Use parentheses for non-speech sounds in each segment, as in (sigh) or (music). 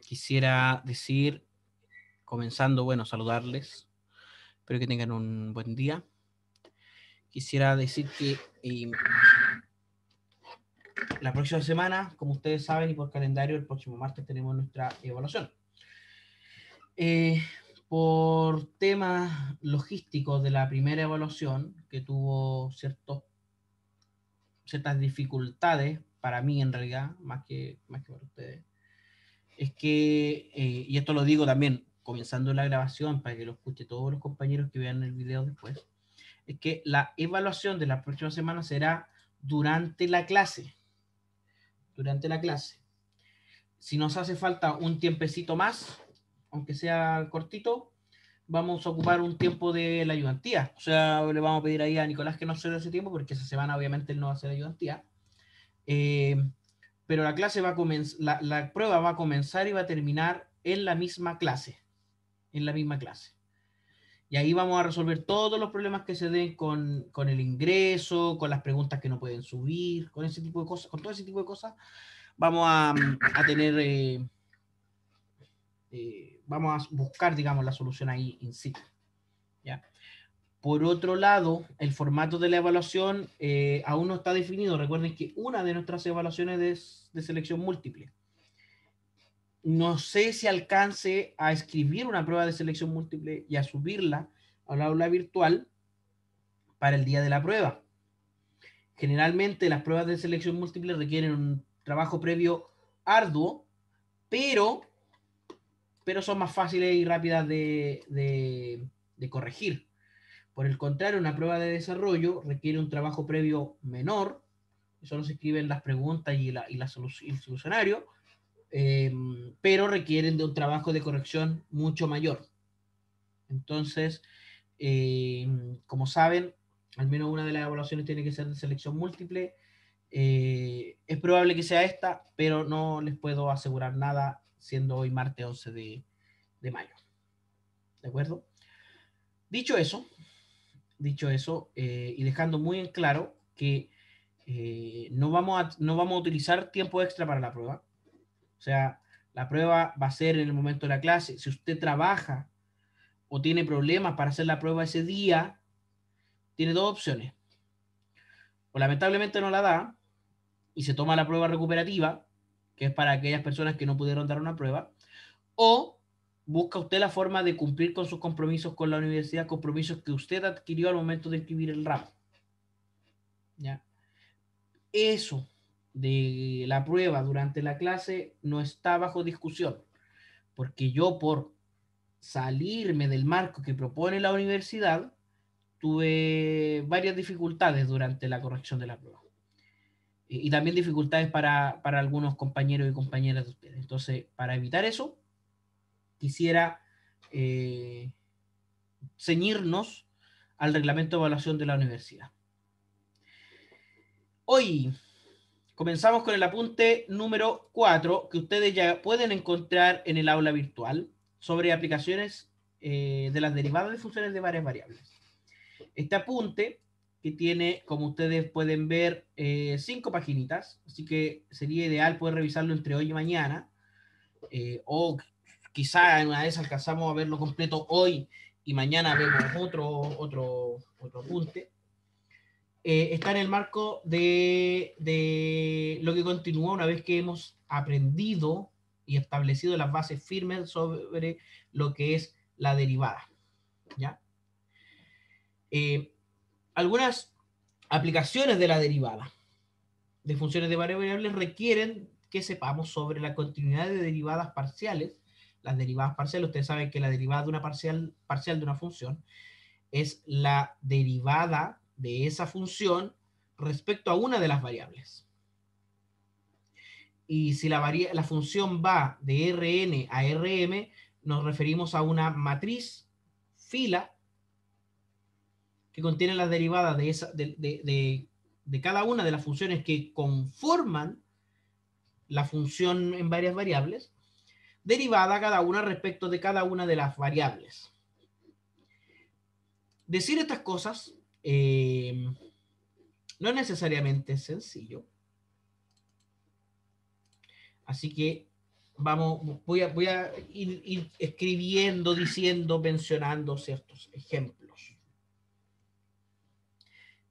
quisiera decir, comenzando, bueno, saludarles. Espero que tengan un buen día. Quisiera decir que em, la próxima semana, como ustedes saben y por calendario, el próximo martes tenemos nuestra evaluación. Eh, por temas logísticos de la primera evaluación, que tuvo ciertos, ciertas dificultades para mí en realidad, más que, más que para ustedes, es que, eh, y esto lo digo también comenzando la grabación para que lo escuche todos los compañeros que vean el video después, es que la evaluación de la próxima semana será durante la clase. Durante la clase. Si nos hace falta un tiempecito más, aunque sea cortito, vamos a ocupar un tiempo de la ayudantía. O sea, le vamos a pedir ahí a Nicolás que no se ese tiempo, porque esa semana obviamente él no va a hacer ayudantía. Eh, pero la clase va a la, la, prueba va a comenzar y va a terminar en la misma clase, en la misma clase. Y ahí vamos a resolver todos los problemas que se den con, con el ingreso, con las preguntas que no pueden subir, con ese tipo de cosas, con todo ese tipo de cosas, vamos a, a tener, eh, eh, vamos a buscar, digamos, la solución ahí in situ. Por otro lado, el formato de la evaluación eh, aún no está definido. Recuerden que una de nuestras evaluaciones es de, selección múltiple. No sé si alcance a escribir una prueba de selección múltiple y a subirla a la aula virtual para el día de la prueba. Generalmente las pruebas de selección múltiple requieren un trabajo previo arduo, pero, pero son más fáciles y rápidas de corregir. Por el contrario, una prueba de desarrollo requiere un trabajo previo menor, solo se escriben las preguntas y, la, y, la el solucionario, em, pero requieren de un trabajo de corrección mucho mayor. Entonces, em, como saben, al menos una de las evaluaciones tiene que ser de selección múltiple. Eh, es probable que sea esta, pero no les puedo asegurar nada siendo hoy martes 11 de, de mayo. ¿De acuerdo? Dicho eso, dicho eso, eh, y dejando muy en claro que eh, no, vamos a, no vamos a utilizar tiempo extra para la prueba. O sea, la prueba va a ser en el momento de la clase. Si usted trabaja o tiene problemas para hacer la prueba ese día, tiene dos opciones. O lamentablemente no la da y se toma la prueba recuperativa, que es para aquellas personas que no pudieron dar una prueba, o busca usted la forma de cumplir con sus compromisos con la universidad, compromisos que usted adquirió al momento de escribir el rap ¿Ya? Eso de la prueba durante la clase no está bajo discusión, porque yo por salirme del marco que propone la universidad, tuve varias dificultades durante la corrección de la prueba. Y, también dificultades para, para algunos compañeros y compañeras de ustedes. Entonces, para evitar eso, quisiera eh, ceñirnos al reglamento de evaluación de la universidad. Hoy comenzamos con el apunte número 4 que ustedes ya pueden encontrar en el aula virtual sobre aplicaciones eh, de las derivadas de funciones de varias variables. Este apunte que tiene, como ustedes pueden ver, eh, cinco paginitas, así que sería ideal poder revisarlo entre hoy y mañana, o quizá una vez alcanzamos a verlo completo hoy y mañana vemos otro, otro, otro apunte. Eh, está en el marco de, de, lo que continúa una vez que hemos aprendido y establecido las bases firmes sobre lo que es la derivada. ¿ya? Eh, algunas aplicaciones de la derivada de funciones de variables requieren que sepamos sobre la continuidad de derivadas parciales las derivadas parciales. Ustedes saben que la derivada de una parcial, parcial de una función es la derivada de esa función respecto a una de las variables. Y si la, la función va de Rn a Rm, nos referimos a una matriz fila que contiene la derivada de, de, de cada una de las funciones que conforman la función en varias variables derivada cada una respecto de cada una de las variables. Decir estas cosas eh, no es necesariamente sencillo. Así que vamos, voy a, voy a ir, escribiendo, diciendo, mencionando ciertos ejemplos.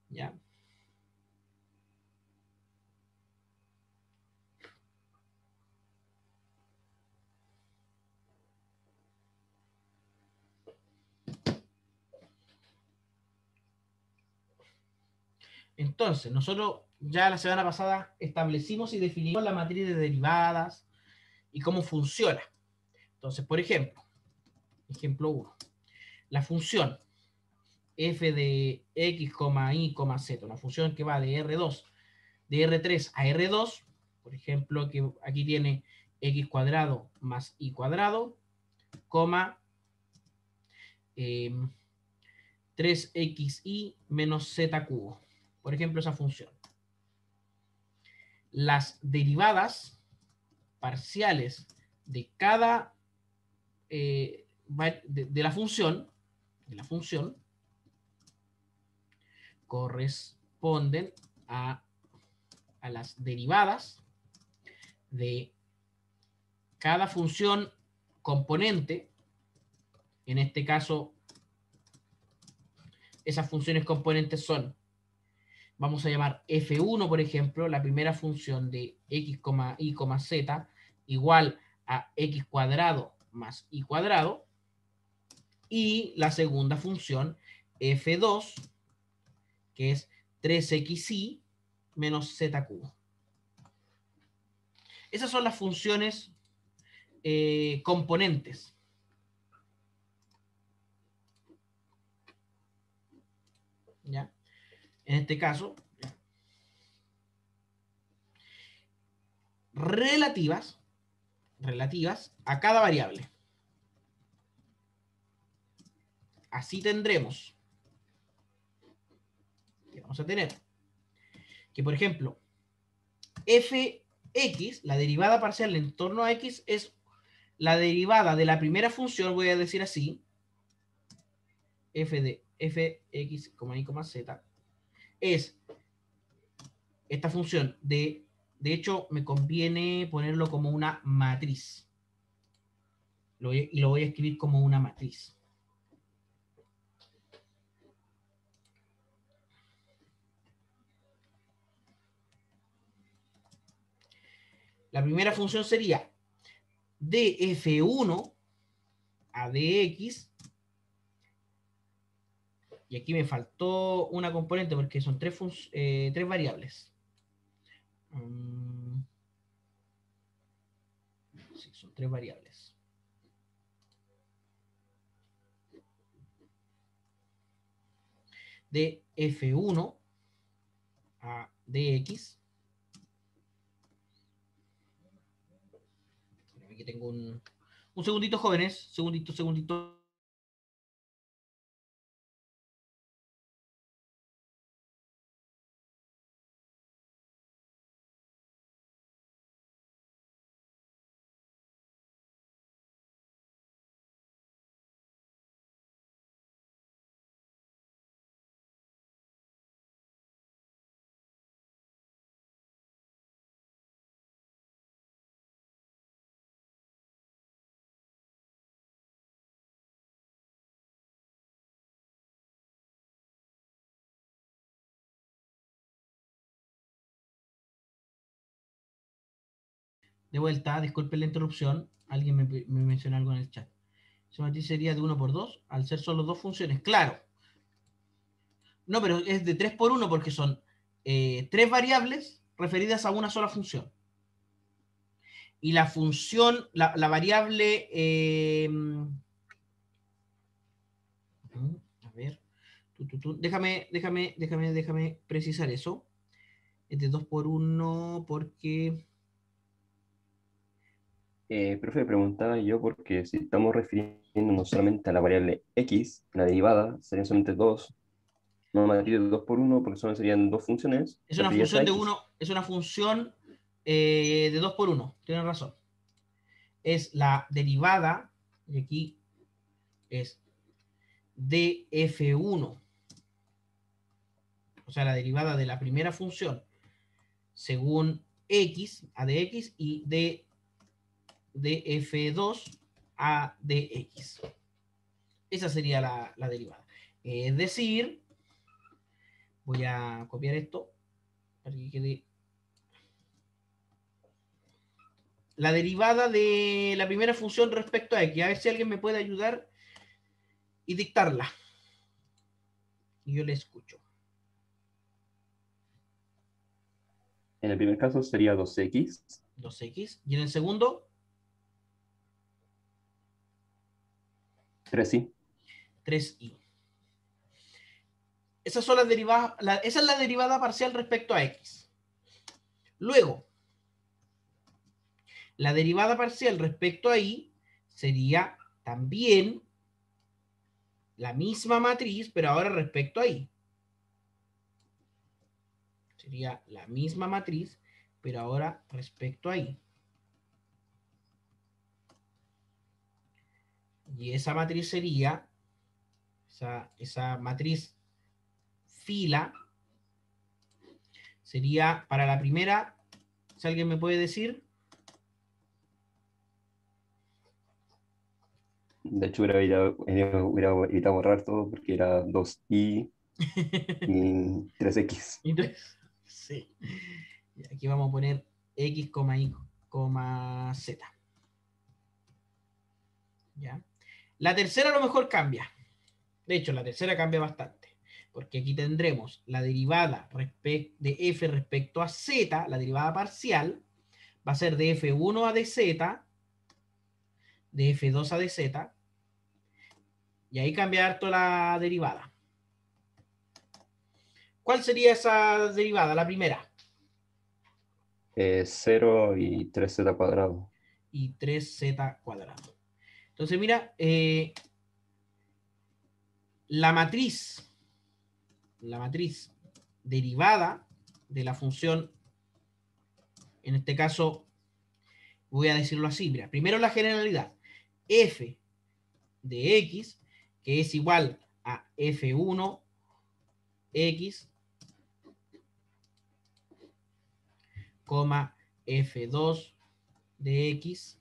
¿Ya? Entonces, nosotros ya la semana pasada establecimos y definimos la matriz de derivadas y cómo funciona. Entonces, por ejemplo, ejemplo 1, la función f de x, y, z, una función que va de R2, de R3 a R2, por ejemplo, que aquí tiene x cuadrado más y cuadrado, coma 3xy eh, menos z cubo por ejemplo, esa función. Las derivadas parciales de cada, eh, de, la función, de la función, corresponden a, a las derivadas de cada función componente, en este caso, esas funciones componentes son vamos a llamar f1, por ejemplo, la primera función de x, y, z igual a x cuadrado más y cuadrado, y la segunda función f2, que es 3xy menos z cubo. Esas son las funciones eh, componentes. ¿Ya? en este caso, relativas, relativas a cada variable. Así tendremos, que vamos a tener, que por ejemplo, fx, la derivada parcial en torno a x, es la derivada de la primera función, voy a decir así, f de fx, y, z, es esta función de, de hecho, me conviene ponerlo como una matriz. y lo voy a escribir como una matriz. La primera función sería df1 a dx y aquí me faltó una componente porque son tres, eh, tres variables. Mm. sí, son tres variables. De F1 a DX. Aquí tengo un, un segundito, jóvenes. Segundito, segundito. De vuelta, disculpen la interrupción, alguien me, me mencionó algo en el chat. ¿Se sería de 1 por 2 al ser solo dos funciones, claro. No, pero es de 3 por 1 porque son eh, tres variables referidas a una sola función. Y la función, la, variable... Eh, mm, a ver. Déjame, déjame, déjame, déjame precisar eso. Es de 2 por 1 porque... Eh, profe, preguntaba yo porque si estamos refiriéndonos solamente a la variable x, la derivada, serían solamente 2. no matriz de 2 por 1, porque solo serían dos funciones. Es una función de 1, es una función eh, de 2 por 1, tienes razón. Es la derivada, y aquí es df1, o sea, la derivada de la primera función, según x, a de x, y de de F2 a dx. Esa sería la, derivada. Es decir, voy a copiar esto para que quede... La derivada de la primera función respecto a x. A ver si alguien me puede ayudar y dictarla. Y yo le escucho. En el primer caso sería 2x. 2x. ¿Y en el segundo? 3i. 3i. esa es la derivada parcial respecto a x. Luego, la derivada parcial respecto a y sería también la misma matriz, pero ahora respecto a y. Sería la misma matriz, pero ahora respecto a y. y esa matriz sería, esa, matriz fila, sería para la primera, si alguien me puede decir. De hecho, hubiera evitado, borrar todo porque era 2i (laughs) y 3x. Entonces, sí. Aquí vamos a poner x, y, z. ¿Ya? La tercera a lo mejor cambia. De hecho, la tercera cambia bastante, porque aquí tendremos la derivada de f respecto a z, la derivada parcial, va a ser de f1 a dz, de f2 a dz, y ahí cambia harto la derivada. ¿Cuál sería esa derivada, la primera? 0 eh, y 3z cuadrado. Y 3z cuadrado. Entonces, mira, eh, la matriz, la matriz derivada de la función, en este caso, voy a decirlo así, mira, primero la generalidad, f de x, que es igual a f1x, coma f2 de x,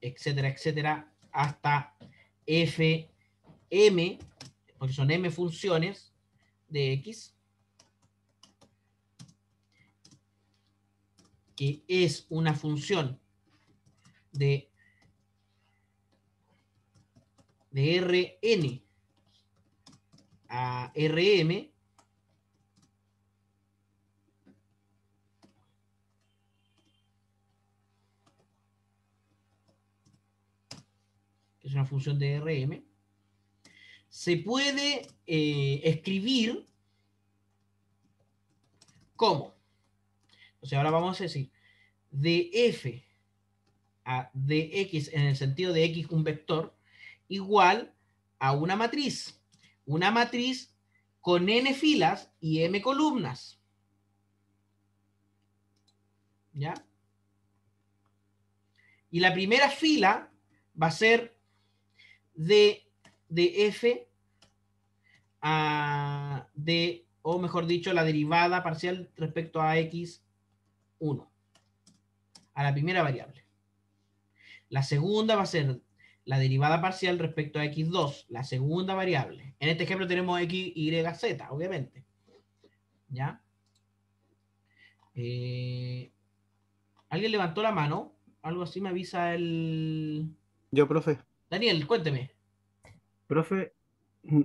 etcétera, etcétera, hasta Fm, porque son m funciones de x, que es una función de, de Rn a Rm, es una función de RM, se puede eh, escribir como, entonces ahora vamos a decir, de f a dx en el sentido de x un vector, igual a una matriz. Una matriz con n filas y m columnas. ¿Ya? Y la primera fila va a ser de, f a, de, o mejor dicho, la derivada parcial respecto a x1, a la primera variable. La segunda va a ser la derivada parcial respecto a x2, la segunda variable. En este ejemplo tenemos x, y, z, obviamente. ¿Ya? Eh, ¿Alguien levantó la mano? Algo así me avisa el... Yo, profe. Daniel, cuénteme. Profe,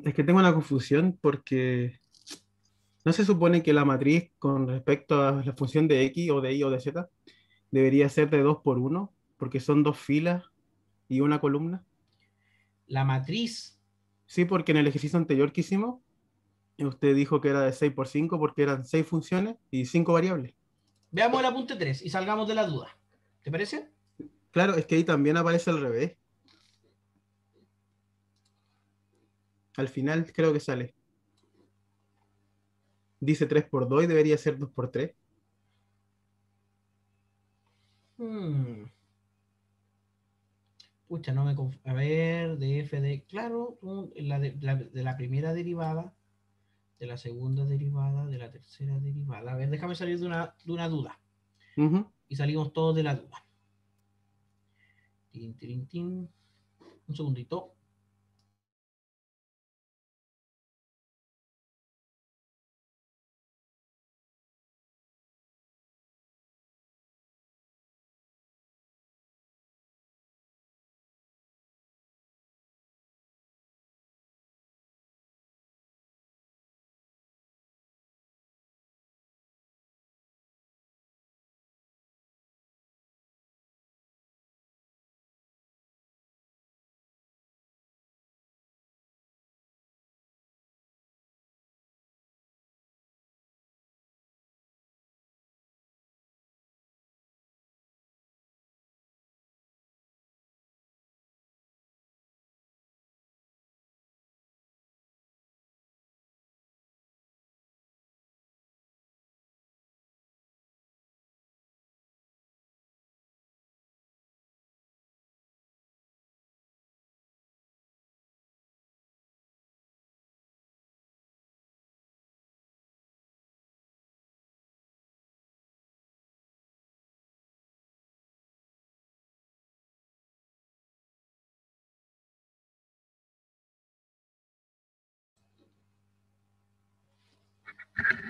es que tengo una confusión porque no se supone que la matriz con respecto a la función de x o de y o de z debería ser de 2 por 1 porque son dos filas y una columna. La matriz. Sí, porque en el ejercicio anterior que hicimos, usted dijo que era de 6 por 5 porque eran 6 funciones y 5 variables. Veamos el apunte 3 y salgamos de la duda. ¿Te parece? Claro, es que ahí también aparece al revés. Al final creo que sale. Dice 3 por 2 y debería ser 2 por 3 hmm. Pucha, no me A ver, de f de... Claro, de, la, primera derivada, de la segunda derivada, de la tercera derivada. A ver, déjame salir de una, duda. Y salimos todos de la duda. Un segundito.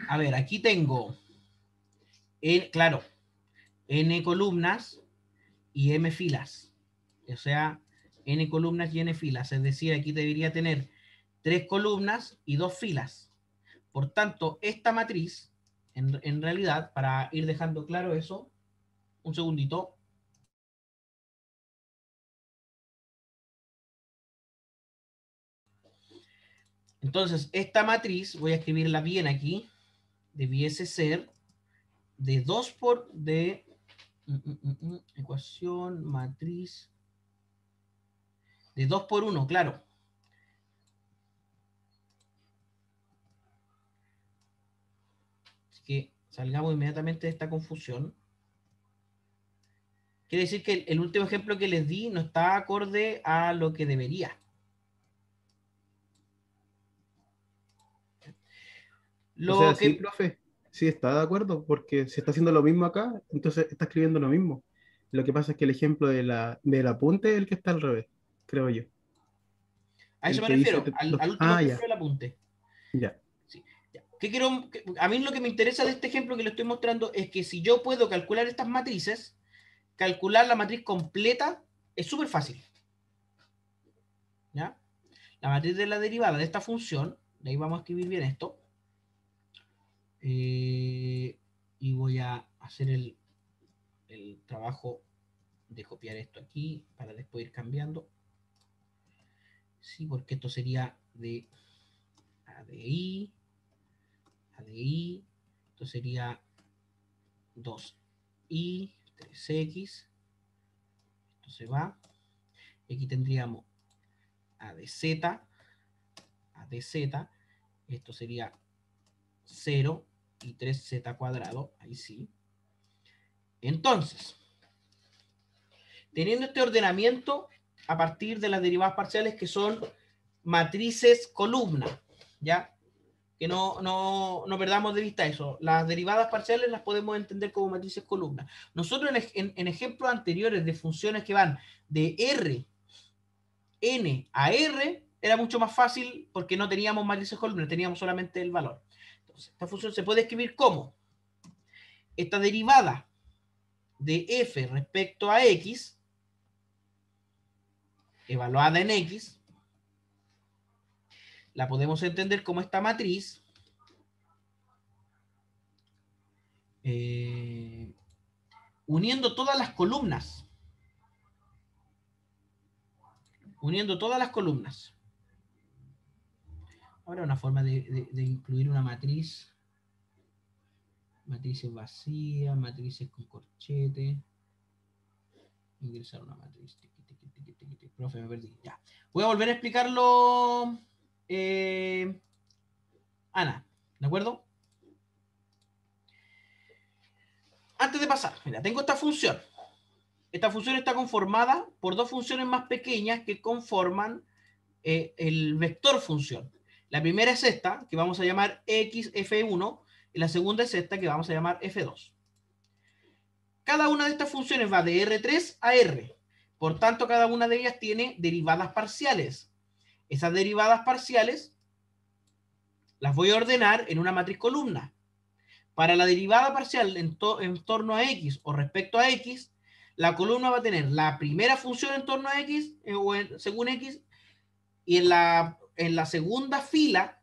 a ver, aquí tengo, claro, n columnas y m filas. O sea, n columnas y n filas. Es decir, aquí debería tener tres columnas y dos filas. Por tanto, esta matriz, en, en realidad, para ir dejando claro eso, un segundito. Entonces, esta matriz, voy a escribirla bien aquí, debiese ser de 2 por de mm, mm, mm, ecuación matriz de 2 por 1, claro. Así que salgamos inmediatamente de esta confusión. Quiere decir que el último ejemplo que les di no está acorde a lo que debería. Lo sí, sí está de acuerdo, porque si está haciendo lo mismo acá, entonces está escribiendo lo mismo. Lo que pasa es que el ejemplo de la, del apunte es el que está al revés, creo yo. A eso me refiero, al, último ah, ejemplo del apunte. Ya. quiero, a mí lo que me interesa de este ejemplo que le estoy mostrando es que si yo puedo calcular estas matrices, calcular la matriz completa es súper fácil. ¿Ya? La matriz de la derivada de esta función, ahí vamos a escribir bien esto, eh, y voy a hacer el, el trabajo de copiar esto aquí para después ir cambiando. Sí, porque esto sería de ADI, ADI, esto sería 2i, 3x, esto se va. Y aquí tendríamos ADZ, ADZ, esto sería 0, y 3z cuadrado, ahí sí. Entonces, teniendo este ordenamiento a partir de las derivadas parciales que son matrices columna, ¿ya? Que no, no, perdamos de vista eso. Las derivadas parciales las podemos entender como matrices columna. Nosotros en, ejemplos anteriores de funciones que van de R, N a R, era mucho más fácil porque no teníamos matrices columna, teníamos solamente el valor esta función se puede escribir como esta derivada de f respecto a x, evaluada en x, la podemos entender como esta matriz eh, uniendo todas las columnas. Uniendo todas las columnas. Ahora una forma de, incluir una matriz. Matrices vacías, matrices con corchete. Ingresar una matriz. Profe, me perdí. Ya. Voy a volver a explicarlo. Eh, Ana, ¿de acuerdo? Antes de pasar, mira, tengo esta función. Esta función está conformada por dos funciones más pequeñas que conforman eh, el vector función. La primera es esta, que vamos a llamar XF1, y la segunda es esta, que vamos a llamar F2. Cada una de estas funciones va de R3 a R. Por tanto, cada una de ellas tiene derivadas parciales. Esas derivadas parciales las voy a ordenar en una matriz columna. Para la derivada parcial en, torno a X o respecto a X, la columna va a tener la primera función en torno a X, eh, o según X, y en la en la segunda fila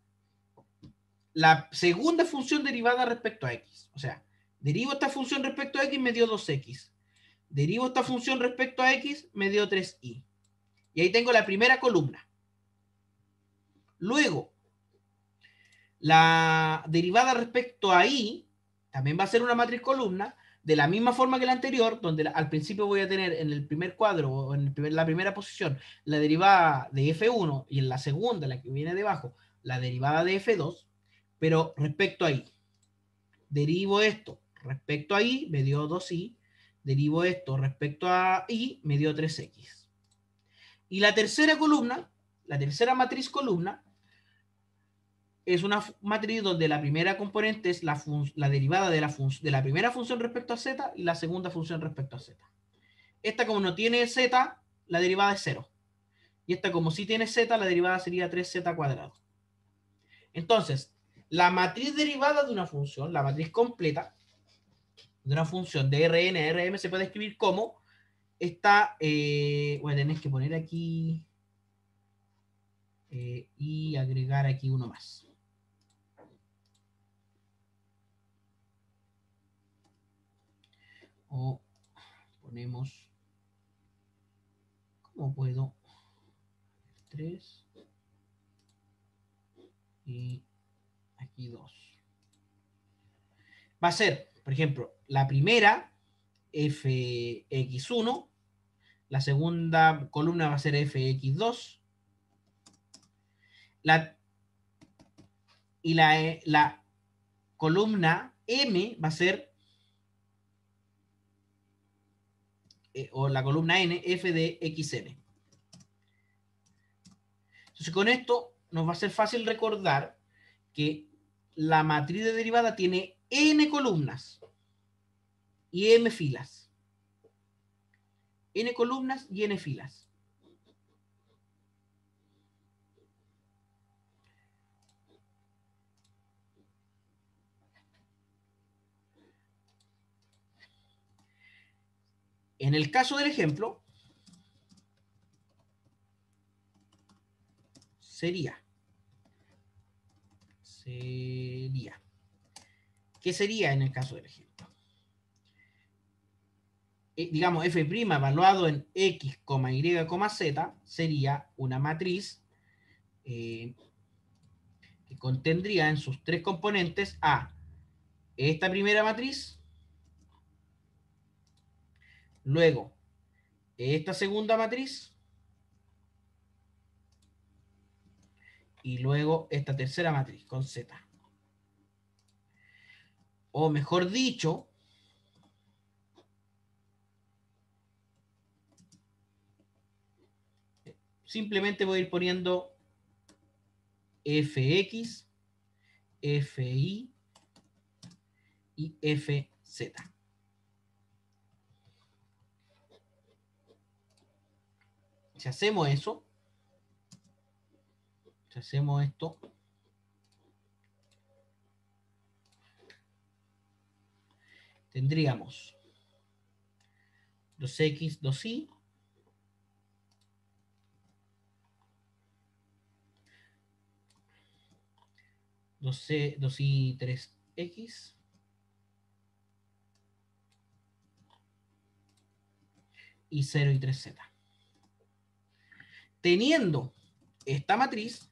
la segunda función derivada respecto a x. O sea, derivo esta función respecto a x, me dio 2x. Derivo esta función respecto a x, me dio 3y. Y ahí tengo la primera columna. Luego, la derivada respecto a y, también va a ser una matriz columna, de la misma forma que la anterior, donde al principio voy a tener en el primer cuadro o en la primera posición la derivada de f1 y en la segunda, la que viene debajo, la derivada de f2, pero respecto a I. derivo esto respecto a i, me dio 2i, derivo esto respecto a i me dio 3x. Y la tercera columna, la tercera matriz columna, es una matriz donde la primera componente es la, la derivada de la, de la primera función respecto a z y la segunda función respecto a z. Esta como no tiene z, la derivada es 0. Y esta como sí tiene z, la derivada sería 3z cuadrado. Entonces, la matriz derivada de una función, la matriz completa de una función de Rn, Rm, se puede escribir como esta, bueno, eh, tenés que poner aquí eh, y agregar aquí uno más. o ponemos, ¿cómo puedo, 3 y aquí 2. Va a ser, por ejemplo, la primera fx1, la segunda columna va a ser fx2, y la, eh, la columna m va a ser Eh, o la columna N, F de XN. Entonces con esto nos va a ser fácil recordar que la matriz de derivada tiene N columnas y M filas. N columnas y N filas. En el caso del ejemplo, sería, sería, ¿qué sería en el caso del ejemplo? Eh, digamos, f' evaluado en x, y, z sería una matriz eh, que contendría en sus tres componentes a esta primera matriz, Luego, esta segunda matriz. Y luego esta tercera matriz con Z. O mejor dicho, simplemente voy a ir poniendo FX, FI y FZ. Si hacemos eso, si hacemos esto, tendríamos 2x, 2y, 2 y 3x. Y 0 y 3z teniendo esta matriz,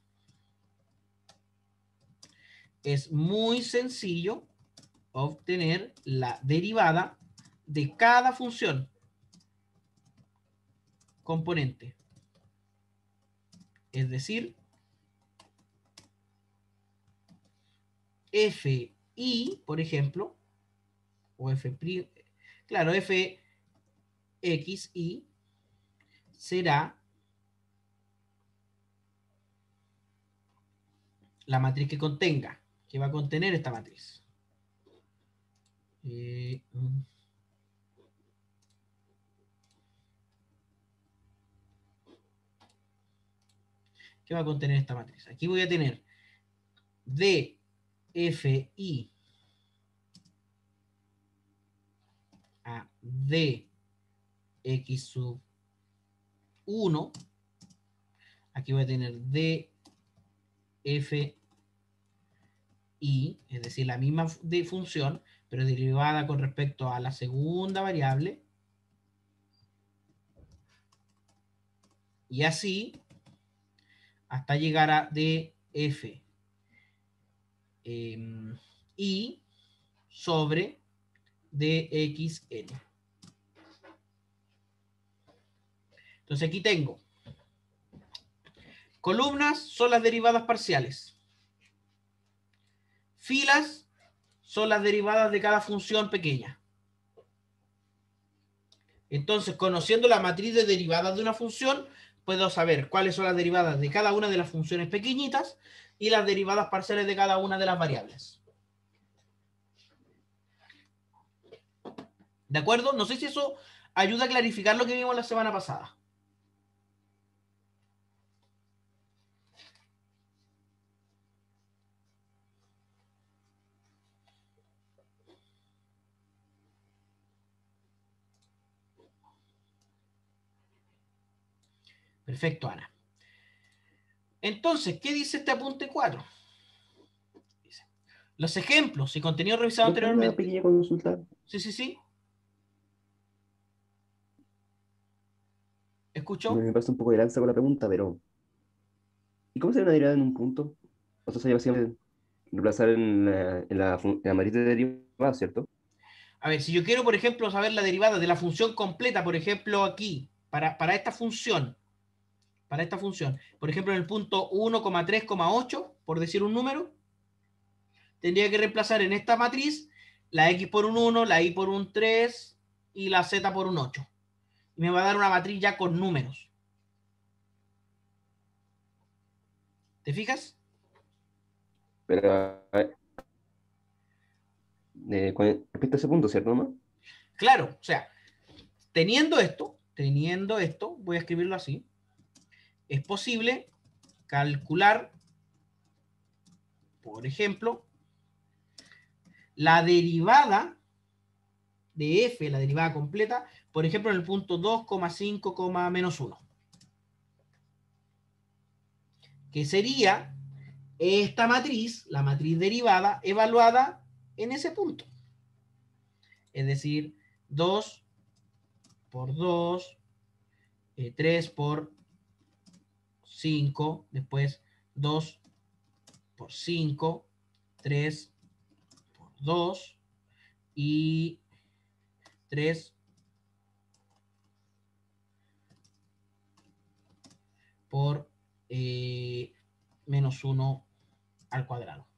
es muy sencillo obtener la derivada de cada función componente. Es decir, f i, por ejemplo, o f claro, f x y, será la matriz que contenga, que va a contener esta matriz. Eh, mm. ¿Qué va a contener esta matriz? Aquí voy a tener D, F, a D, X sub 1. Aquí voy a tener D, F, y, es decir, la misma de función, pero derivada con respecto a la segunda variable. Y así, hasta llegar a df. f em, y sobre dxn. Entonces aquí tengo. Columnas son las derivadas parciales filas son las derivadas de cada función pequeña. Entonces, conociendo la matriz de derivadas de una función, puedo saber cuáles son las derivadas de cada una de las funciones pequeñitas y las derivadas parciales de cada una de las variables. ¿De acuerdo? No sé si eso ayuda a clarificar lo que vimos la semana pasada. Perfecto, Ana. Entonces, ¿qué dice este apunte 4? los ejemplos y contenido revisado anteriormente. consulta? Sí, sí, sí. ¿Escuchó? Me pasa un poco de lanza con la pregunta, pero... ¿Y cómo se ve una derivada en un punto? O sea, va a reemplazar en la, en de derivada, ¿cierto? A ver, si yo quiero, por ejemplo, saber la derivada de la función completa, por ejemplo, aquí, para esta función, para esta función, por ejemplo, en el punto 1,3,8, por decir un número, tendría que reemplazar en esta matriz la x por un 1, la y por un 3 y la z por un 8. Y me va a dar una matriz ya con números. ¿Te fijas? Pero, eh, eh ese punto, ¿cierto, mamá? Claro, o sea, teniendo esto, teniendo esto, voy a escribirlo así, es posible calcular, por ejemplo, la derivada de f, la derivada completa, por ejemplo, en el punto 2,5, menos 1. Que sería esta matriz, la matriz derivada, evaluada en ese punto. Es decir, 2 por 2, 3 eh, por 5, después 2 por 5, 3 por 2 y 3 por eh, menos 1 al cuadrado.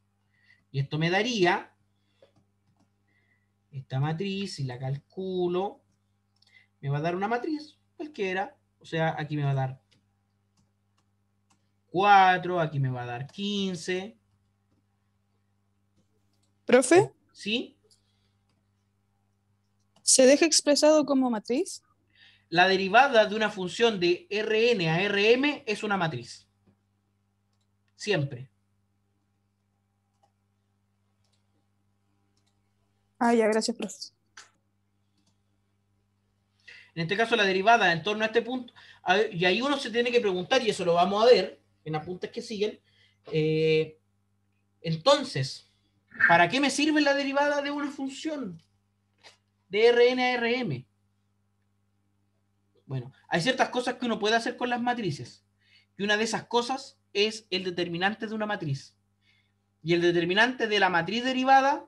Y esto me daría esta matriz, si la calculo, me va a dar una matriz cualquiera, o sea, aquí me va a dar 4, aquí me va a dar 15. ¿Profe? ¿Sí? ¿Se deja expresado como matriz? La derivada de una función de Rn a Rm es una matriz. Siempre. Ah, ya, gracias, profe. En este caso, la derivada en torno a este punto, y ahí uno se tiene que preguntar, y eso lo vamos a ver, en apuntes que siguen. Eh, entonces, ¿para qué me sirve la derivada de una función de Rn a Rm? Bueno, hay ciertas cosas que uno puede hacer con las matrices. Y una de esas cosas es el determinante de una matriz. Y el determinante de la matriz derivada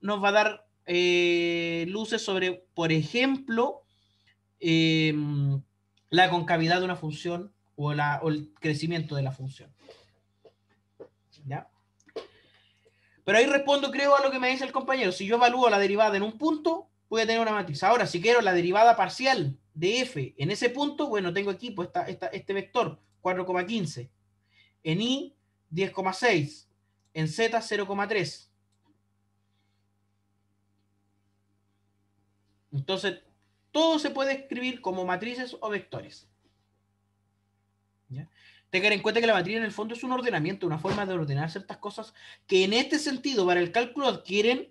nos va a dar eh, luces sobre, por ejemplo, em, la concavidad de una función, o, el crecimiento de la función. ¿Ya? Pero ahí respondo, creo, a lo que me dice el compañero. Si yo evalúo la derivada en un punto, voy a tener una matriz. Ahora, si quiero la derivada parcial de f en ese punto, bueno, tengo aquí pues, esta, este vector, 4,15. En I 10,6. En z, 0,3. Entonces, todo se puede escribir como matrices o vectores. ¿ya? en cuenta que la matriz en el fondo es un ordenamiento, una forma de ordenar ciertas cosas que en este sentido para el cálculo adquieren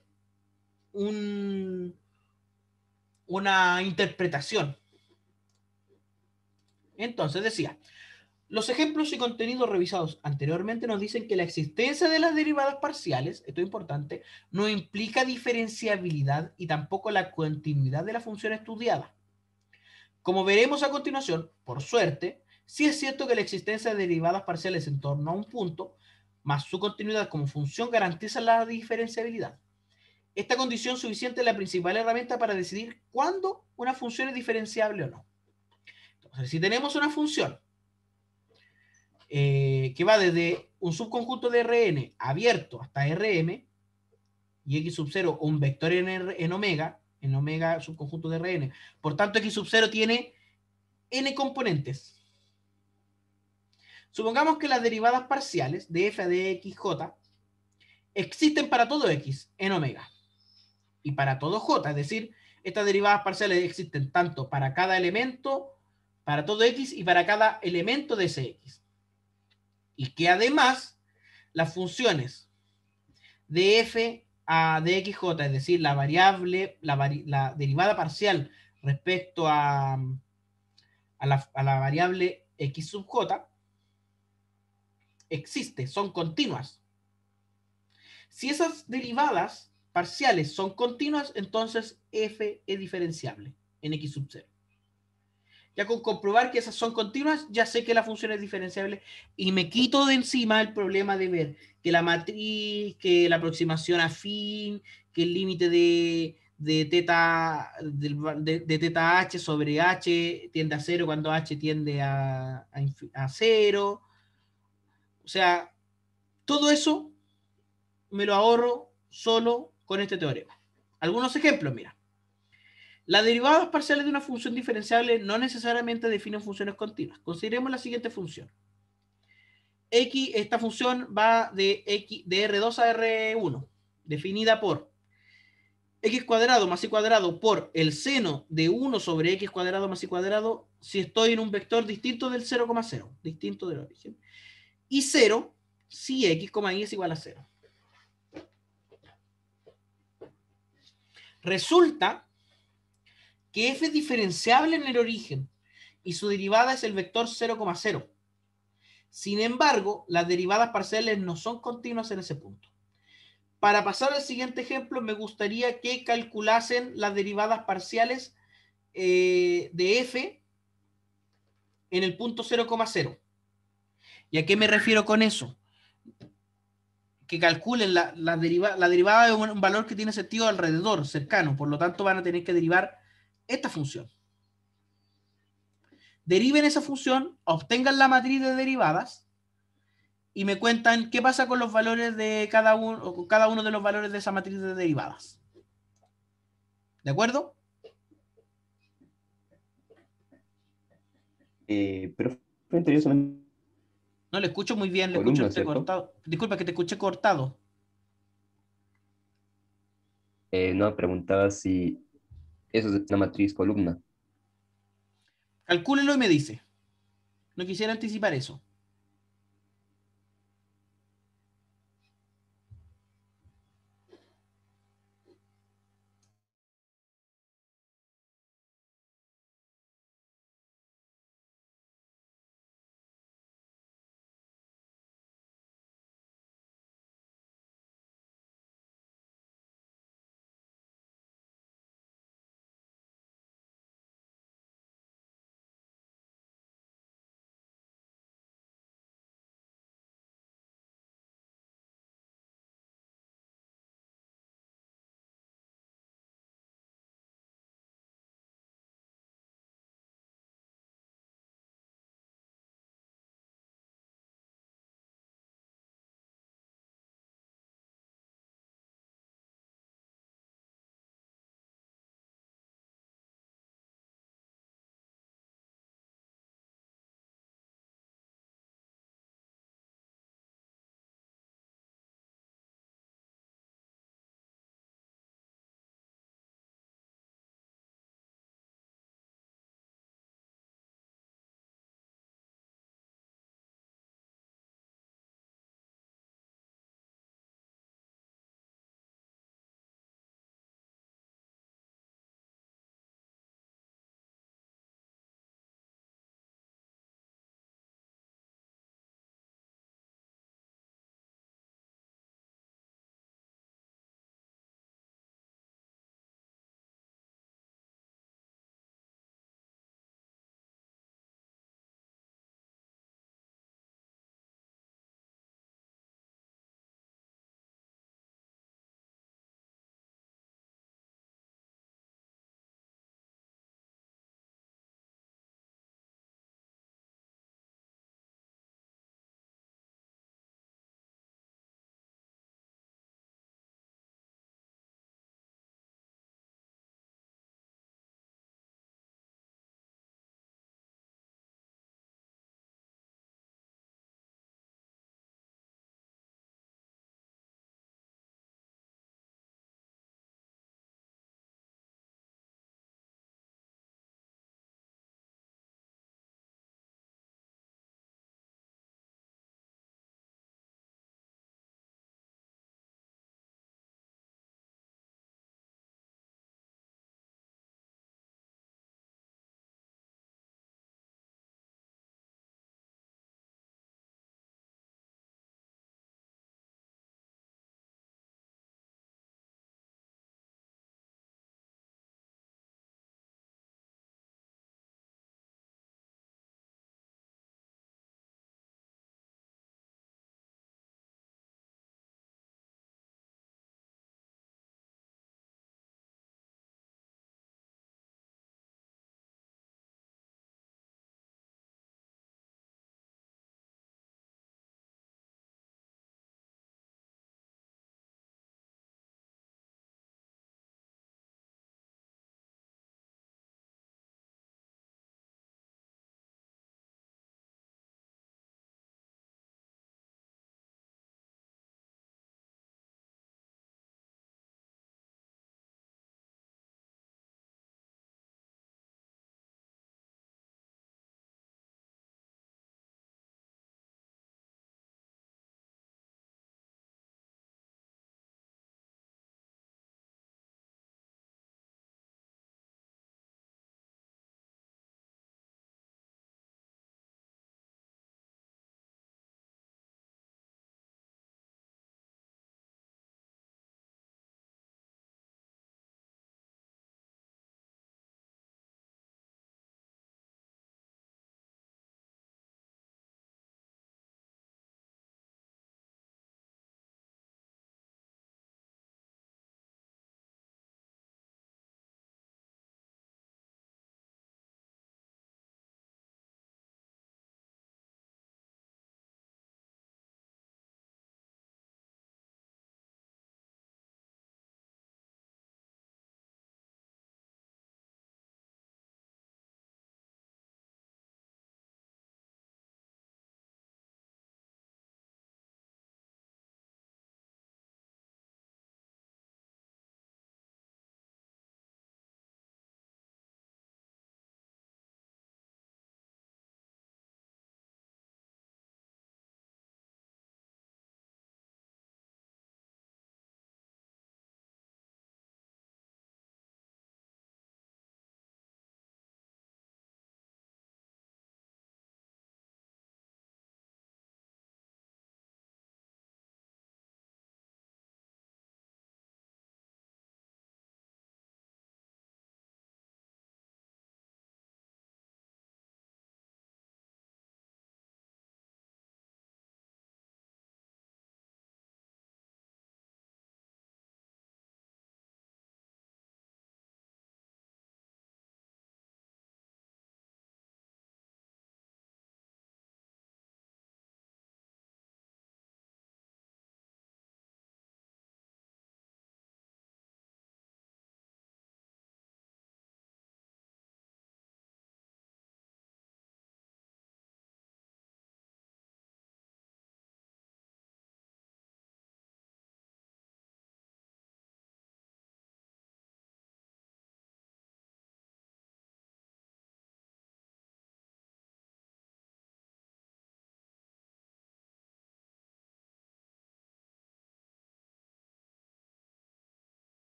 una interpretación. Entonces decía, los ejemplos y contenidos revisados anteriormente nos dicen que la existencia de las derivadas parciales, esto es importante, no implica diferenciabilidad y tampoco la continuidad de la función estudiada. Como veremos a continuación, por suerte, si es cierto que la existencia de derivadas parciales en torno a un punto, más su continuidad como función, garantiza la diferenciabilidad. Esta condición suficiente es la principal herramienta para decidir cuándo una función es diferenciable o no. Entonces, si tenemos una función eh, que va desde un subconjunto de Rn abierto hasta Rm, y x sub 0 un vector en, en omega, en omega subconjunto de Rn, por tanto x sub 0 tiene n componentes, Supongamos que las derivadas parciales de f de j existen para todo x en omega y para todo j, es decir, estas derivadas parciales existen tanto para cada elemento, para todo x y para cada elemento de ese x. Y que además las funciones de f a de j, es decir, la variable, la, derivada parcial respecto a, a la variable x sub j, existe, son continuas. Si esas derivadas parciales son continuas, entonces f es diferenciable en x sub 0. Ya con comprobar que esas son continuas, ya sé que la función es diferenciable y me quito de encima el problema de ver que la matriz, que la aproximación afín, que el límite de, de, teta, de, de, teta h sobre h tiende a 0 cuando h tiende a, a, a 0, o sea, todo eso me lo ahorro solo con este teorema. Algunos ejemplos, mira. Las derivadas parciales de una función diferenciable no necesariamente definen funciones continuas. Consideremos la siguiente función. X, esta función va de, X, de R2 a R1, definida por X cuadrado más Y cuadrado por el seno de 1 sobre X cuadrado más Y cuadrado si estoy en un vector distinto del 0,0, distinto del origen y 0 si x, y es igual a 0. Resulta que f es diferenciable en el origen y su derivada es el vector 0,0. Sin embargo, las derivadas parciales no son continuas en ese punto. Para pasar al siguiente ejemplo, me gustaría que calculasen las derivadas parciales eh, de f en el punto 0,0. ¿Y a qué me refiero con eso? Que calculen la, la derivada de un valor que tiene sentido alrededor, cercano. Por lo tanto, van a tener que derivar esta función. Deriven esa función, obtengan la matriz de derivadas y me cuentan qué pasa con los valores de cada uno o con cada uno de los valores de esa matriz de derivadas. ¿De acuerdo? Eh, pero yo no le escucho muy bien, le este cortado. Disculpa que te escuché cortado. Eh, no, preguntaba si eso es una matriz columna. Calcúlelo y me dice. No quisiera anticipar eso.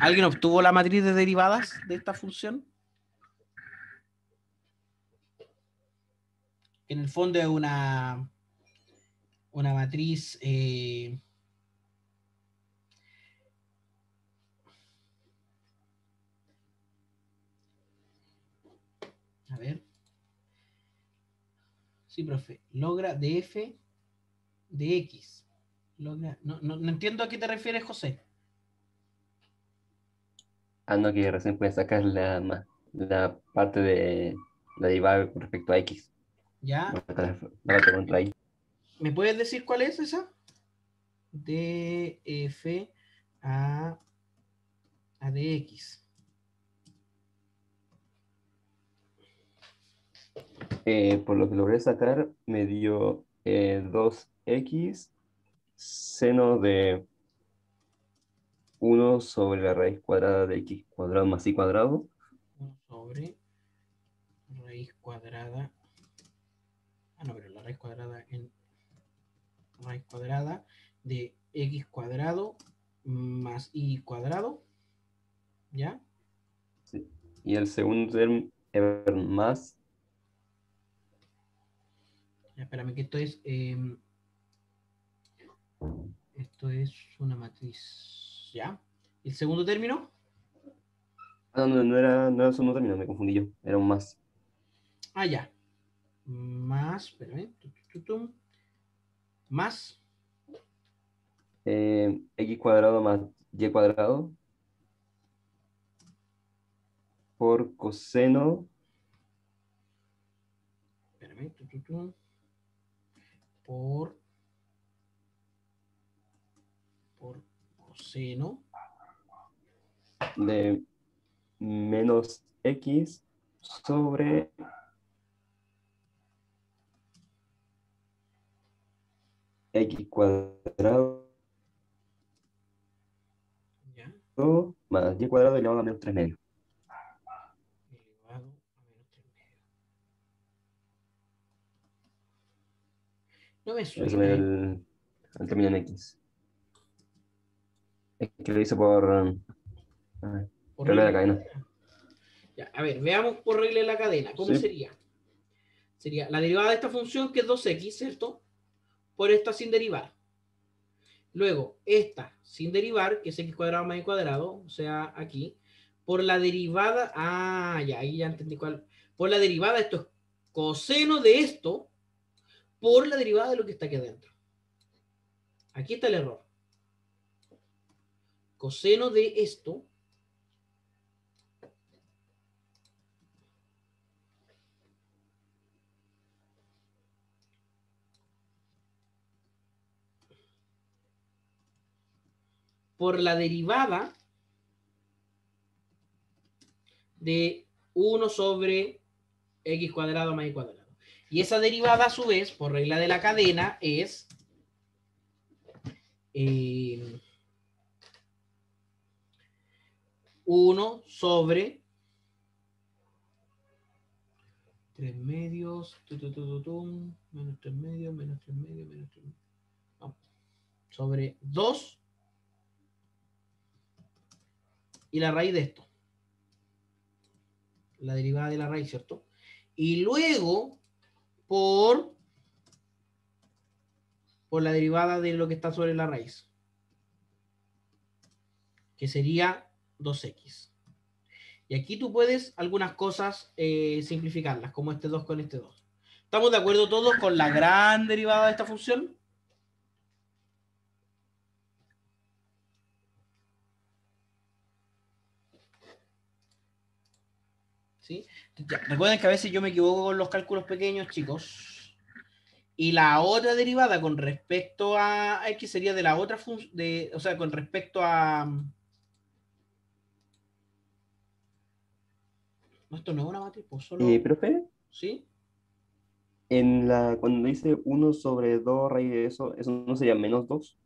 ¿Alguien obtuvo la matriz de derivadas de esta función? En el fondo es una, una matriz... Eh, a ver. Sí, profe. Logra de f de x. no, no entiendo a qué te refieres, José. Ah, no, que recién puedes sacar la, la parte de la derivada con respecto a X. Ya. ¿Me puedes decir cuál es esa? DF e, A, A, DX. Eh, por lo que logré sacar, me dio 2X eh, seno de 1 sobre la raíz cuadrada de x cuadrado más y cuadrado. 1 sobre raíz cuadrada. Ah, no, pero la raíz cuadrada en raíz cuadrada de x cuadrado más y cuadrado. ¿Ya? Sí. Y el segundo termo er, más. Espérame, que esto es. Em, esto es una matriz. ¿Ya? ¿Y el segundo término? Ah, no, no era, no era el segundo término, me confundí yo. Era un más. Ah, ya. Más, espérame. Más. Eh, x cuadrado más y cuadrado por coseno. Espérame. Por seno De menos x sobre x cuadrado más y cuadrado elevado a menos 3 medios. Elevado a menos 3 medios. No Es ¿eh? el, el término en x. Es que lo hice por. regla de la cadena. a ver, veamos por regla de la cadena. ¿Cómo sería? Sería la derivada de esta función, que es 2x, ¿cierto? Por esta sin derivar. Luego, esta sin derivar, que es x cuadrado más y cuadrado, o sea, aquí. Por la derivada. Ah, ya, ahí ya entendí cuál. Por la derivada, esto es coseno de esto, por la derivada de lo que está aquí adentro. Aquí está el error coseno de esto por la derivada de 1 sobre x cuadrado más y cuadrado. Y esa derivada a su vez, por regla de la cadena, es... Eh, 1 sobre 3 medios, menos 3 medios, menos 3 medios, menos 3 medios. Sobre 2. Y la raíz de esto. La derivada de la raíz, ¿cierto? Y luego por, por la derivada de lo que está sobre la raíz. Que sería 2x. Y aquí tú puedes algunas cosas eh, simplificarlas, como este 2 con este 2. ¿Estamos de acuerdo todos con la gran derivada de esta función? ¿Sí? recuerden que a veces yo me equivoco con los cálculos pequeños, chicos. Y la otra derivada con respecto a x sería de la otra función, o sea, con respecto a, No, esto no es una matriz, pues solo. Eh, ¿Profe? ¿Sí? En la, cuando dice 1 sobre 2 raíz de eso, ¿eso no sería menos 2?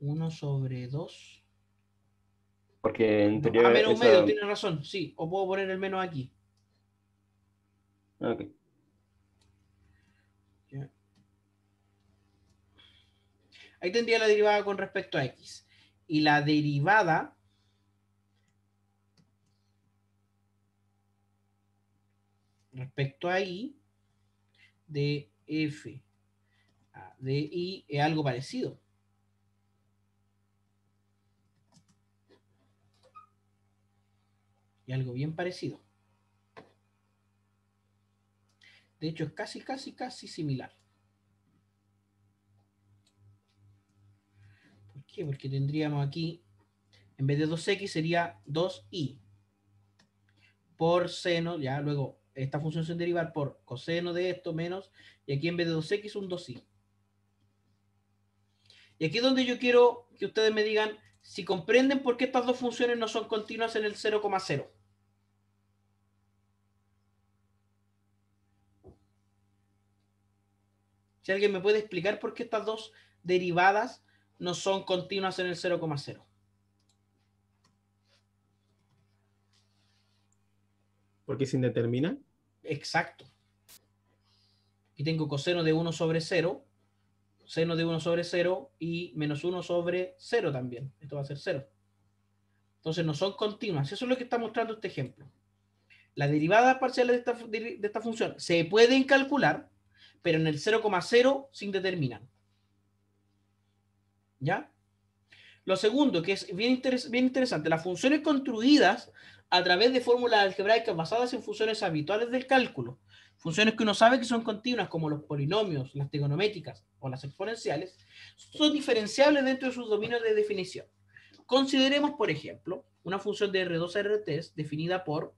1 sobre 2. Porque en teoría. a ah, menos esa... medio, tienes razón, sí. O puedo poner el menos aquí. Ok. Ahí tendría la derivada con respecto a x. Y la derivada respecto a I de F a ah, de I es algo parecido. Y algo bien parecido. De hecho, es casi, casi, casi similar. ¿Por qué? Porque tendríamos aquí, en vez de 2x sería 2i. Por seno, ya luego esta función sin derivar por coseno de esto menos, y aquí en vez de 2x, un 2y. Y aquí es donde yo quiero que ustedes me digan si comprenden por qué estas dos funciones no son continuas en el 0,0. Si alguien me puede explicar por qué estas dos derivadas no son continuas en el 0,0. Porque es indeterminada. Exacto. Y tengo coseno de 1 sobre 0, seno de 1 sobre 0 y menos 1 sobre 0 también. Esto va a ser 0. Entonces no son continuas. Eso es lo que está mostrando este ejemplo. Las derivadas parciales de esta, función se pueden calcular, pero en el 0,0 sin determinar. ¿Ya? Lo segundo, que es bien, bien interesante, las funciones construidas a través de fórmulas algebraicas basadas en funciones habituales del cálculo, funciones que uno sabe que son continuas, como los polinomios, las trigonométricas o las exponenciales, son diferenciables dentro de sus dominios de definición. Consideremos, por ejemplo, una función de R2 rt R3 definida por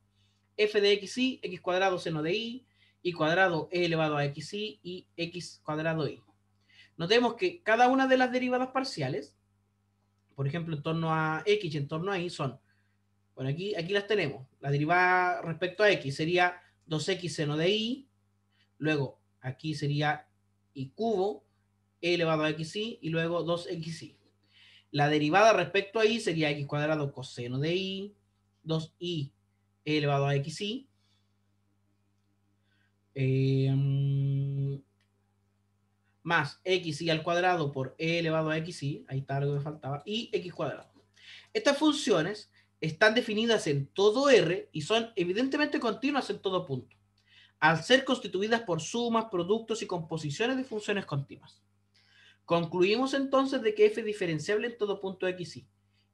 f de xi, x cuadrado seno de y, y cuadrado e elevado a xi y x cuadrado y. Notemos que cada una de las derivadas parciales, por ejemplo, en torno a x y en torno a y, son bueno, aquí, aquí las tenemos. La derivada respecto a x sería 2x seno de y. Luego, aquí sería y cubo e elevado a xy y luego 2xy. La derivada respecto a y sería x cuadrado coseno de y, 2i e elevado a xy. Eh, em, más xy al cuadrado por e elevado a xy, ahí está algo que me faltaba, y x cuadrado. Estas funciones están definidas en todo R y son evidentemente continuas en todo punto, al ser constituidas por sumas, productos y composiciones de funciones continuas. Concluimos entonces de que f es diferenciable en todo punto X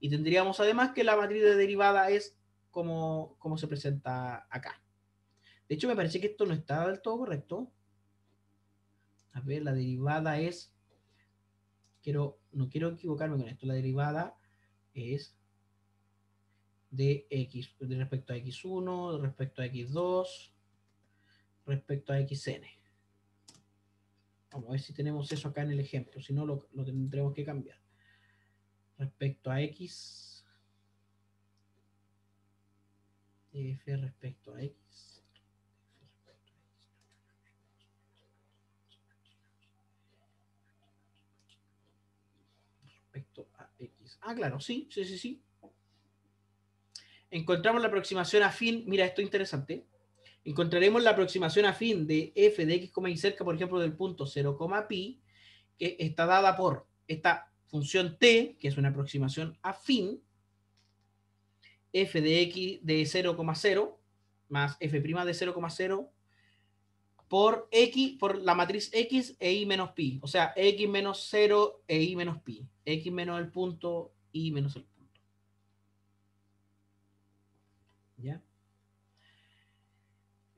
Y tendríamos además que la matriz de derivada es como, como se presenta acá. De hecho, me parece que esto no está del todo correcto. A ver, la derivada es... Quiero, no quiero equivocarme con esto. La derivada es de X, respecto a X1, respecto a X2, respecto a XN. Vamos a ver si tenemos eso acá en el ejemplo, si no lo, lo tendremos que cambiar. Respecto a X, F respecto a X. respecto a X. Ah, claro, sí, sí, sí, sí encontramos la aproximación afín, mira, esto interesante, encontraremos la aproximación afín de f de x, y cerca, por ejemplo, del punto 0, pi, que está dada por esta función t, que es una aproximación afín, f de x de 0,0 más f' de 0,0 por x, por la matriz x e y menos pi. O sea, x menos 0 e i menos pi. x menos el punto y menos el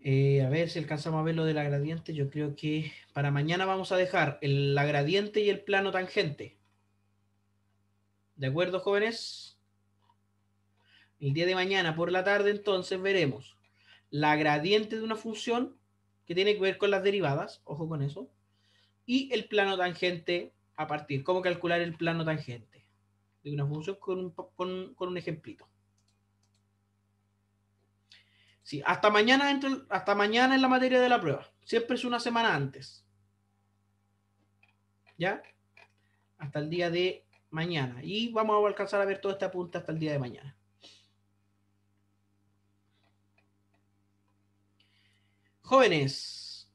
Eh, a ver si alcanzamos a ver lo de la gradiente. Yo creo que para mañana vamos a dejar el, la gradiente y el plano tangente. ¿De acuerdo, jóvenes? El día de mañana por la tarde entonces veremos la gradiente de una función que tiene que ver con las derivadas, ojo con eso, y el plano tangente a partir, cómo calcular el plano tangente de una función con con un ejemplito. Sí, hasta mañana hasta mañana en la materia de la prueba. Siempre es una semana antes. ¿Ya? Hasta el día de mañana. Y vamos a alcanzar a ver toda esta punta hasta el día de mañana. Jóvenes.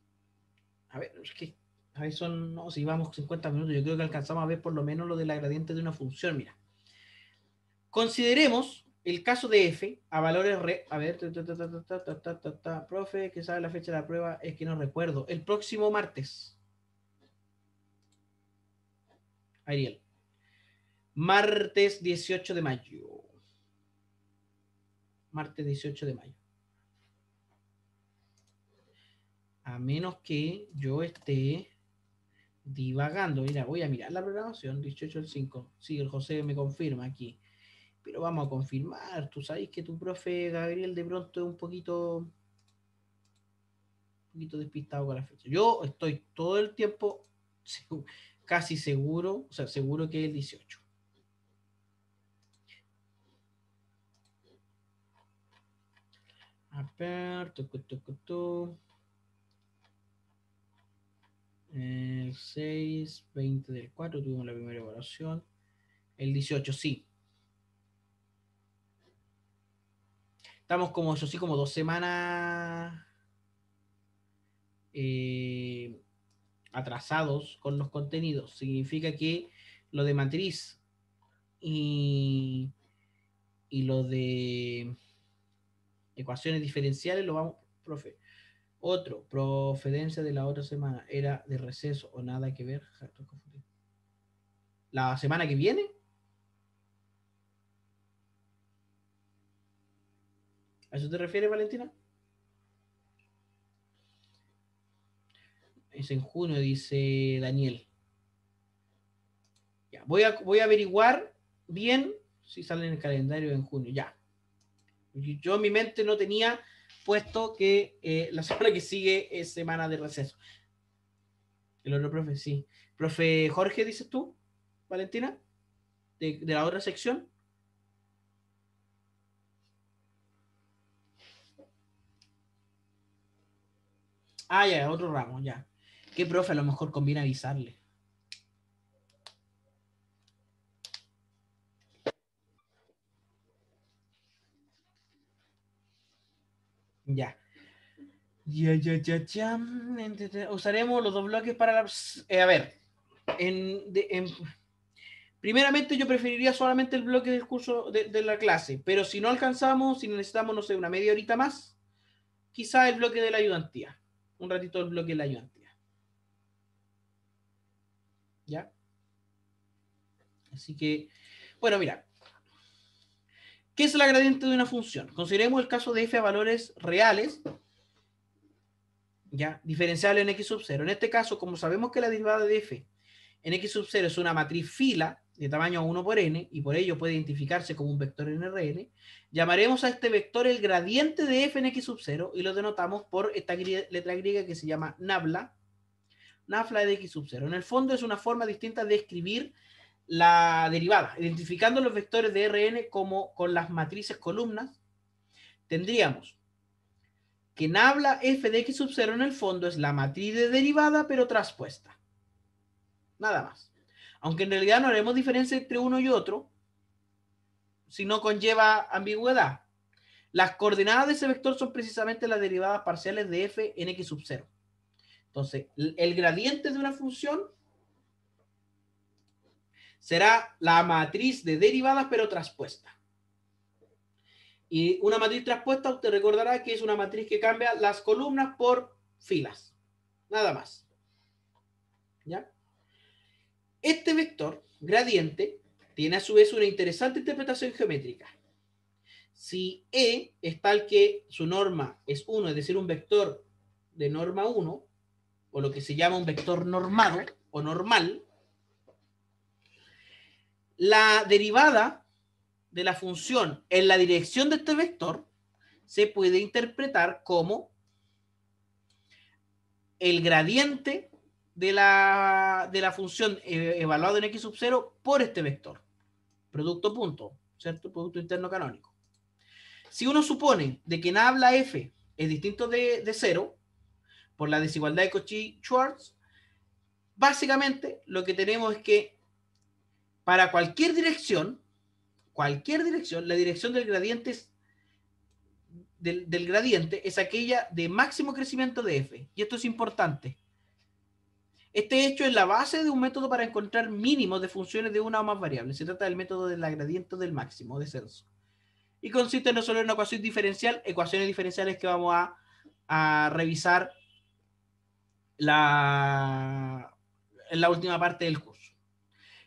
A ver, es que Ahí son, no, si vamos 50 minutos, yo creo que alcanzamos a ver por lo menos lo de la gradiente de una función. Mira. Consideremos el caso de F a valores re, a ver, profe, que sabe la fecha de la prueba, es que no recuerdo, el próximo martes. Ariel. Martes 18 de mayo. Martes 18 de mayo. A menos que yo esté divagando. Mira, voy a mirar la programación. 18 al 5. Sí, el José me confirma aquí pero vamos a confirmar. Tú sabes que tu profe Gabriel de pronto es un poquito, un poquito despistado con la fecha. Yo estoy todo el tiempo casi seguro, o sea, seguro que es el 18. A ver, El 6, 20 del 4 tuvimos la primera evaluación. El 18, sí, Estamos como, eso sí, como dos semanas eh, atrasados con los contenidos. Significa que lo de matriz y, y lo de ecuaciones diferenciales lo vamos, profe. Otro, procedencia de la otra semana, era de receso o nada que ver. La semana que viene. ¿A eso te refieres, Valentina? Es en junio, dice Daniel. voy a, voy a averiguar bien si sale en el calendario en junio, ya. Yo en mi mente no tenía puesto que eh, la (laughs) semana que sigue es semana de receso. El otro profe, sí. Profe Jorge, dices tú, Valentina, de, de la otra sección. Ah, ya, otro ramo, ya. ¿Qué profe? A lo mejor conviene avisarle. Ya. Ya, ya, ya, ya. Usaremos los dos bloques para la... Eh, a ver. En, Primeramente yo preferiría solamente el bloque del curso de, de, la clase, pero si no alcanzamos, si necesitamos, no sé, una media horita más, quizá el bloque de la ayudantía un ratito el bloque de la ¿Ya? Así que, bueno, mira. ¿Qué es el gradiente de una función? Consideremos el caso de f a valores reales, ¿ya? Diferenciable en x sub 0. En este caso, como sabemos que la derivada de f en x sub 0 es una matriz fila, de tamaño 1 por n y por ello puede identificarse como un vector en rn, llamaremos a este vector el gradiente de f en x sub 0 y lo denotamos por esta letra griega que se llama nabla, nabla de x sub 0. En el fondo es una forma distinta de escribir la derivada, identificando los vectores de Rn como con las matrices columnas, tendríamos que nabla f de x sub 0 en el fondo es la matriz de derivada pero traspuesta. Nada más aunque en realidad no haremos diferencia entre uno y otro, si no conlleva ambigüedad. Las coordenadas de ese vector son precisamente las derivadas parciales de f en x sub 0. Entonces, el gradiente de una función será la matriz de derivadas pero traspuesta. Y una matriz traspuesta, usted recordará que es una matriz que cambia las columnas por filas. Nada más. ¿Ya? Este vector gradiente tiene a su vez una interesante interpretación geométrica. Si E es tal que su norma es 1, es decir, un vector de norma 1, o lo que se llama un vector normal, o normal, la derivada de la función en la dirección de este vector se puede interpretar como el gradiente de la, de la función eh, evaluada en x sub 0 por este vector. Producto punto, ¿cierto? Producto interno canónico. Si uno supone de que en habla f es distinto de, de 0, por la desigualdad de Cauchy-Schwarz, básicamente lo que tenemos es que para cualquier dirección, cualquier dirección, la dirección del gradiente del, del gradiente es aquella de máximo crecimiento de f. Y esto es importante este hecho es la base de un método para encontrar mínimos de funciones de una o más variables. Se trata del método del gradiente del máximo, descenso. Y consiste no solo en una ecuación diferencial, ecuaciones diferenciales que vamos a, revisar la, en la última parte del curso.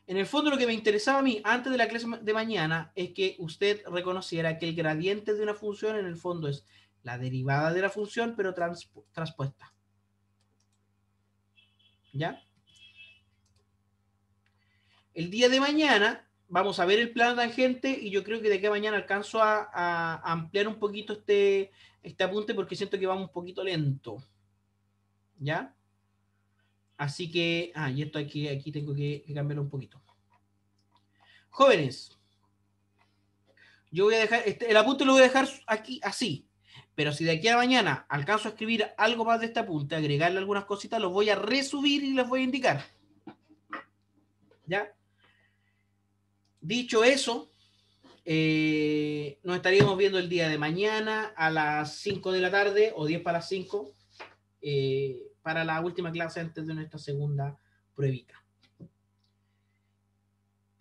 En el fondo lo que me interesaba a mí antes de la clase de mañana es que usted reconociera que el gradiente de una función en el fondo es la derivada de la función, pero transpuesta. ¿Ya? El día de mañana vamos a ver el plan plano gente y yo creo que de aquí a mañana alcanzo a, ampliar un poquito este, este apunte porque siento que vamos un poquito lento. ¿Ya? Así que, ah, y esto aquí, aquí tengo que, que cambiarlo un poquito. Jóvenes, yo voy a dejar, este, el apunte lo voy a dejar aquí, así. Pero si de aquí a mañana alcanzo a escribir algo más de esta punta, agregarle algunas cositas, los voy a resubir y les voy a indicar. ¿Ya? Dicho eso, eh, nos estaríamos viendo el día de mañana a las 5 de la tarde o 10 para las 5 eh, para la última clase antes de nuestra segunda pruebita.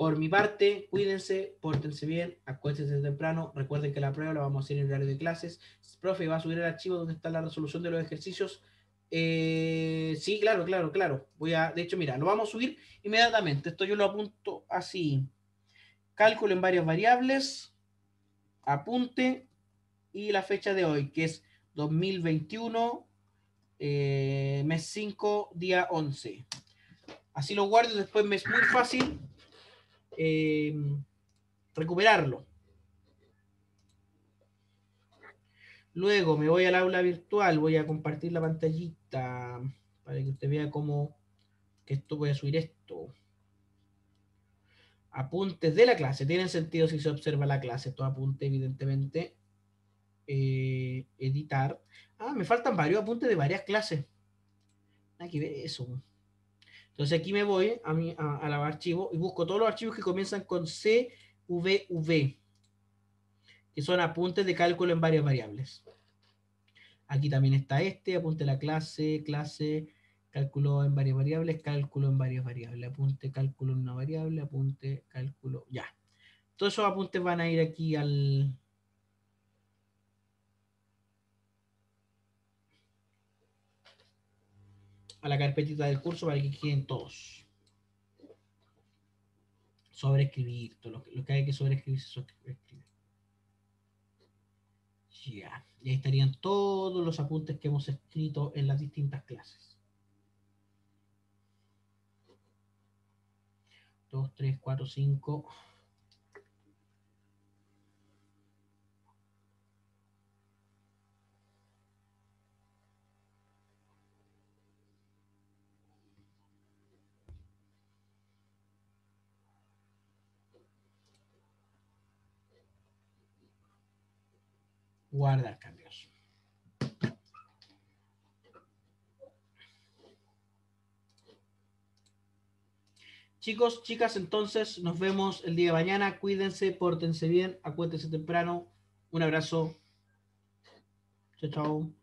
Por mi parte, cuídense, pórtense bien, acuérdense temprano. Recuerden que la prueba la vamos a hacer en horario de clases. profe, va a subir el archivo donde está la resolución de los ejercicios. Eh, sí, claro, claro, claro. Voy a, de hecho, mira, lo vamos a subir inmediatamente. Esto yo lo apunto así. Cálculo en varias variables, apunte y la fecha de hoy, que es 2021, eh, mes 5, día 11. Así lo guardo, después me es muy fácil eh, recuperarlo. Luego me voy al aula virtual, voy a compartir la pantallita para que usted vea cómo que esto voy a subir esto. Apuntes de la clase. Tienen sentido si se observa la clase. todo apunte evidentemente. Eh, editar. Ah, me faltan varios apuntes de varias clases. Aquí ve eso. Entonces aquí me voy a, mi, a, archivo y busco todos los archivos que comienzan con C, V. que son apuntes de cálculo en varias variables. Aquí también está este, apunte la clase, clase, cálculo en varias variables, cálculo en varias variables, apunte cálculo en una variable, apunte cálculo, ya. Todos esos apuntes van a ir aquí al, a la carpetita del curso para que queden todos. Sobreescribir, lo, lo que hay que sobreescribir se sobreescribe. Ya, y ahí estarían todos los apuntes que hemos escrito en las distintas clases. 2, 3, 4, 5. guardar cambios. Chicos, chicas, entonces nos vemos el día de mañana. Cuídense, pórtense bien, acuéstense temprano. Un abrazo. Chao, chao.